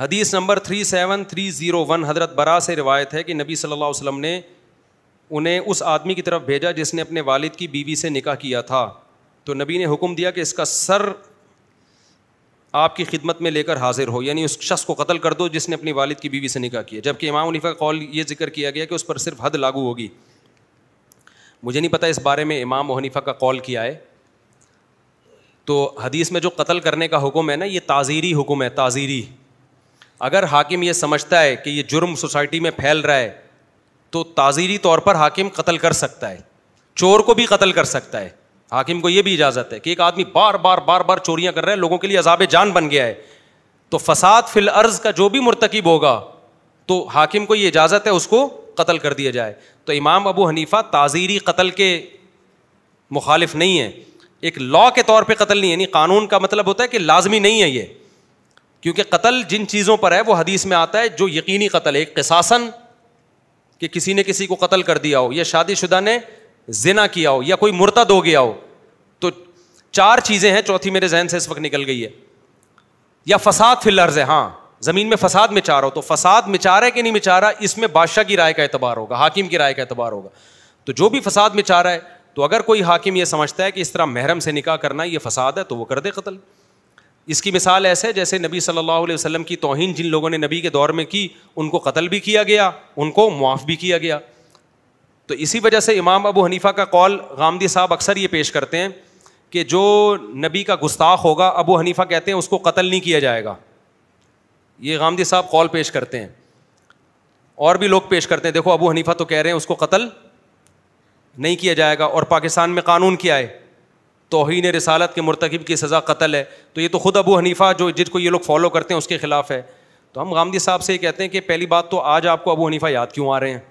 हदीस number three seven three zero one हज़रत बरा से रिवायत है कि नबी सल्लल्लाहु अलैहि वसल्लम ने उन्हें उस आदमी की तरफ भेजा जिसने अपने वालिद की बीवी से निकाह किया था तो नबी ने हुक्म दिया कि इसका सर आपकी खिदमत में लेकर हाजिर हो यानी उस शख्स को कत्ल कर दो जिसने अपनी वालिद की बीवी से निकाह किया जबकि इमाम का कौल ये जिक्र किया गया कि उस पर सिर्फ हद लागू होगी मुझे नहीं पता इस बारे में इमाम हनीफा का कौल किया है तो हदीस में जो कत्ल करने का हुक्म है ना ये ताज़ीरी हुक्म है ताज़ीरी अगर हाकिम ये समझता है कि ये जुर्म सोसाइटी में फैल रहा है तो ताज़ीरी तौर पर हाकिम कत्ल कर सकता है चोर को भी कत्ल कर सकता है हाकिम को ये भी इजाज़त है कि एक आदमी बार बार बार बार चोरियाँ कर रहा है लोगों के लिए अजाब जान बन गया है तो फसाद फिल अर्ज का जो भी मुरतकब होगा तो हाकिम को ये इजाज़त है उसको कत्ल कर दिया जाए तो इमाम अबू हनीफा ताज़ीरी कत्ल के मुखालिफ नहीं है एक लॉ के तौर पर कत्ल नहीं है यानी कानून का मतलब होता है कि लाजमी नहीं है ये क्योंकि कतल जिन चीज़ों पर है वो हदीस में आता है जो यकीनी कतल है एक किसासन कि किसी ने किसी को कतल कर दिया हो या शादी शुदा ने जिना किया हो या कोई मुर्तद हो गया हो तो चार चीज़ें हैं चौथी मेरे जहन से इस वक्त निकल गई है या फसाद फिलर्ज है हाँ ज़मीन में फसाद में चार हो तो फसाद मिचार है कि नहीं मिचारा इसमें बादशाह की राय का एतबार होगा हाकिम की राय का एतबार होगा तो जो भी फसाद मिचारा है तो अगर कोई हाकिम यह समझता है कि इस तरह महरम से निकाह करना यह फसाद है तो वह कर दे कतल इसकी मिसाल ऐसे है जैसे नबी सल्लल्लाहु अलैहि वसल्लम की तोहिन जिन लोगों ने नबी के दौर में की उनको कत्ल भी किया गया उनको मुआफ़ भी किया गया तो इसी वजह से इमाम अबू हनीफ़ा का कौल गामदी साहब अक्सर ये पेश करते हैं कि जो नबी का गुस्ताख होगा अबू हनीफ़ा कहते हैं उसको कत्ल नहीं किया जाएगा ये गामदी साहब कौल पेश करते हैं और भी लोग पेश करते हैं देखो अबू हनीफ़ा तो कह रहे हैं उसको कत्ल नहीं किया जाएगा और पाकिस्तान में कानून क्या है तोहन रसालत के मरतकब की सज़ा कतल है तो ये तो ख़ुद अबू हनीफ़ा जो को ये लोग फॉलो करते हैं उसके ख़िलाफ़ है तो हम गांधी साहब से ये कहते हैं कि पहली बात तो आज आपको अबू हनीफ़ा याद क्यों आ रहे हैं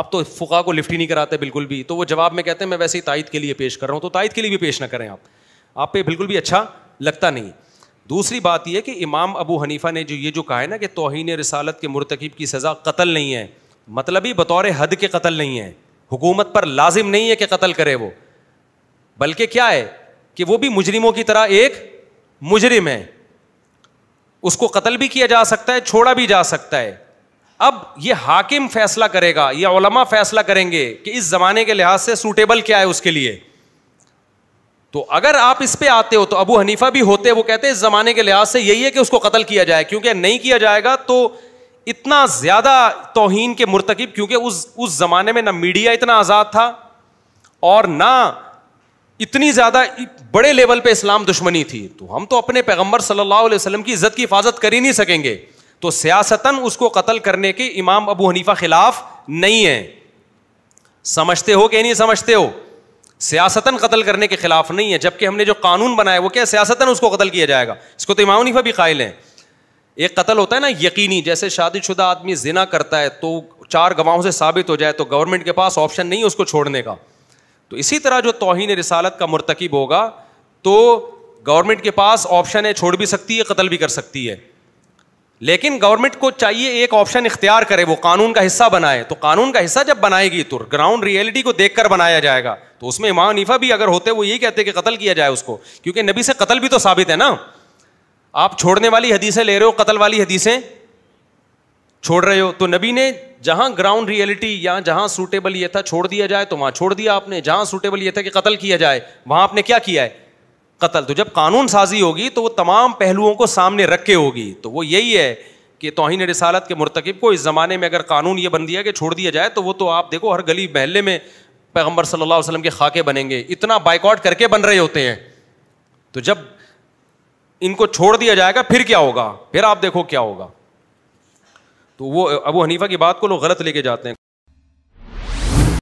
आप तो फ़ुका को लिफ्ट ही नहीं कराते बिल्कुल भी तो वो जवाब में कहते हैं मैं वैसे ही तायद के लिए पेश कर रहा हूँ तो तायद के लिए भी पेश ना करें आप आप पे बिल्कुल भी अच्छा लगता नहीं दूसरी बात यह कि इमाम अबू हनीफ़ा ने जो ये जो कहा है ना कि तोहन रसालत के मरतकब की सज़ा कतल नहीं है मतलब ही बतौर हद के कतल नहीं है हुकूमत पर लाजिम नहीं है कि कतल करे वो बल्कि क्या है कि वो भी मुजरिमों की तरह एक मुजरिम है उसको कत्ल भी किया जा सकता है छोड़ा भी जा सकता है अब ये हाकिम फैसला करेगा या ओलमा फैसला करेंगे कि इस ज़माने के लिहाज से सूटेबल क्या है उसके लिए तो अगर आप इस पे आते हो तो अबू हनीफा भी होते वो कहते हैं इस ज़माने के लिहाज से यही है कि उसको कत्ल किया जाए क्योंकि नहीं किया जाएगा तो इतना ज़्यादा तोहन के मुरतकब क्योंकि उस उस ज़माने में ना मीडिया इतना आज़ाद था और ना इतनी ज़्यादा बड़े लेवल पे इस्लाम दुश्मनी थी तो हम तो अपने पैगम्बर सल्लल्लाहु अलैहि वसल्लम की इज़्ज़त की हिफाजत कर ही नहीं सकेंगे तो सियासतन उसको कत्ल करने के इमाम अबू हनीफा खिलाफ नहीं है समझते हो कि नहीं समझते हो सियासतन कत्ल करने के खिलाफ नहीं है जबकि हमने जो कानून बनाया वो क्या सियासतन उसको कत्ल किया जाएगा इसको तो इमाम हनीफा भी कायल है एक कत्ल होता है ना यकीनी जैसे शादीशुदा आदमी जिना करता है तो चार गवाहों से साबित हो जाए तो गवर्नमेंट के पास ऑप्शन नहीं है उसको छोड़ने का तो इसी तरह जो तोहिन रसालत का मरतकब होगा तो गवर्नमेंट के पास ऑप्शन है छोड़ भी सकती है कतल भी कर सकती है लेकिन गवर्नमेंट को चाहिए एक ऑप्शन इख्तियार करे वो कानून का हिस्सा बनाए तो कानून का हिस्सा जब बनाएगी तो ग्राउंड रियलिटी को देखकर बनाया जाएगा तो उसमें इमाम नीफा भी अगर होते वो यही कहते कि कतल किया जाए उसको क्योंकि नबी से कतल भी तो साबित है ना आप छोड़ने वाली हदीसें ले रहे हो कतल वाली हदीसें छोड़ रहे हो तो नबी ने जहां ग्राउंड रियलिटी या जहां सूटेबल यह था छोड़ दिया जाए तो वहां छोड़ दिया आपने जहां सूटेबल यह था कि कतल किया जाए वहां आपने क्या किया है कतल तो जब कानून साजी होगी तो वह तमाम पहलुओं को सामने रख के होगी तो वो यही है कि तोहिन रसालत के मुरतकब को इस ज़माने में अगर कानून ये बन दिया कि छोड़ दिया जाए तो वो तो आप देखो हर गली महल्ले में पैगम्बर सल्ला वसलम के खाके बनेंगे इतना बाइकआउट करके बन रहे होते हैं तो जब इनको छोड़ दिया जाएगा फिर क्या होगा फिर आप देखो क्या होगा तो वो अबू हनीफा की बात को लोग गलत लेके जाते हैं